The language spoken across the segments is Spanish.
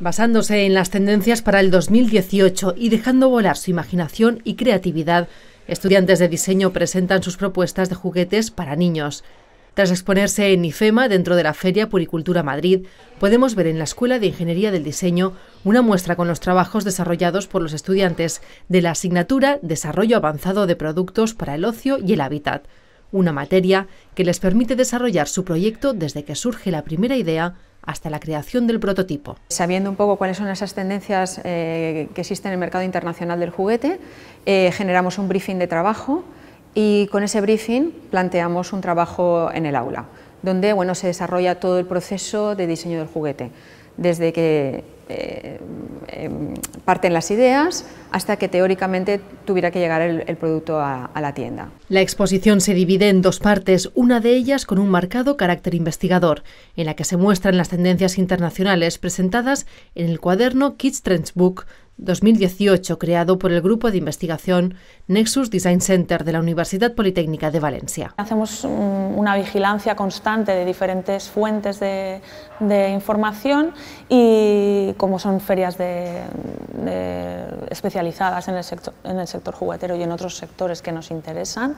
Basándose en las tendencias para el 2018 y dejando volar su imaginación y creatividad, estudiantes de diseño presentan sus propuestas de juguetes para niños. Tras exponerse en IFEMA dentro de la Feria Puricultura Madrid, podemos ver en la Escuela de Ingeniería del Diseño una muestra con los trabajos desarrollados por los estudiantes de la asignatura Desarrollo Avanzado de Productos para el Ocio y el Hábitat, una materia que les permite desarrollar su proyecto desde que surge la primera idea hasta la creación del prototipo. Sabiendo un poco cuáles son esas tendencias eh, que existen en el mercado internacional del juguete, eh, generamos un briefing de trabajo y con ese briefing planteamos un trabajo en el aula, donde se desarrolla todo el proceso de diseño del juguete desde que eh, em, parten las ideas hasta que teóricamente tuviera que llegar el, producto a, a, la tienda. La exposición se divide en dos partes, una de ellas con un marcado carácter investigador, en la que se muestran las tendencias internacionales presentadas en el cuaderno Kids Trends Book 2018 creado por el grupo de investigación Nexus Design Center de la Universidad Politécnica de Valencia. Hacemos una vigilancia constante de diferentes fuentes de, información y como son ferias especializadas en el, sector, juguetero y en otros sectores que nos interesan,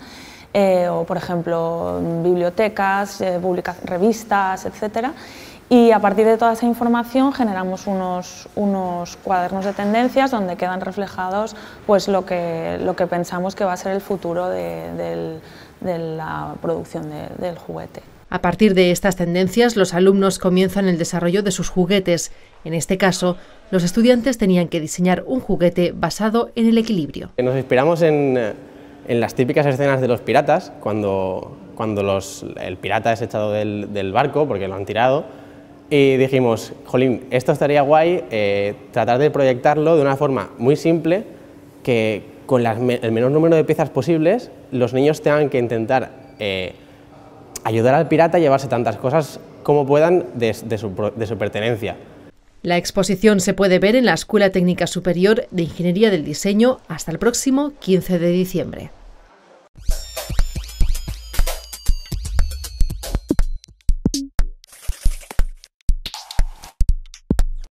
eh, o por ejemplo bibliotecas, eh, revistas, etcétera y a partir de toda esa información generamos unos, unos cuadernos de tendencias donde quedan reflejados pues, lo, que, lo que pensamos que va a ser el futuro de, de la producción del juguete. A partir de estas tendencias, los alumnos comienzan el desarrollo de sus juguetes. En este caso, los estudiantes tenían que diseñar un juguete basado en el equilibrio. Eh, nos inspiramos en, eh, en las típicas escenas de los piratas, cuando, cuando los, el pirata es echado del, del barco porque lo han tirado, y dijimos, jolín, esto estaría guay eh, tratar de proyectarlo de una forma muy simple que con el menor número de piezas posibles los niños tengan que intentar eh, ayudar al pirata a llevarse tantas cosas como puedan de, su, de su pertenencia. La exposición se puede ver en la Escuela Técnica Superior de Ingeniería del Diseño hasta el próximo 15 de diciembre.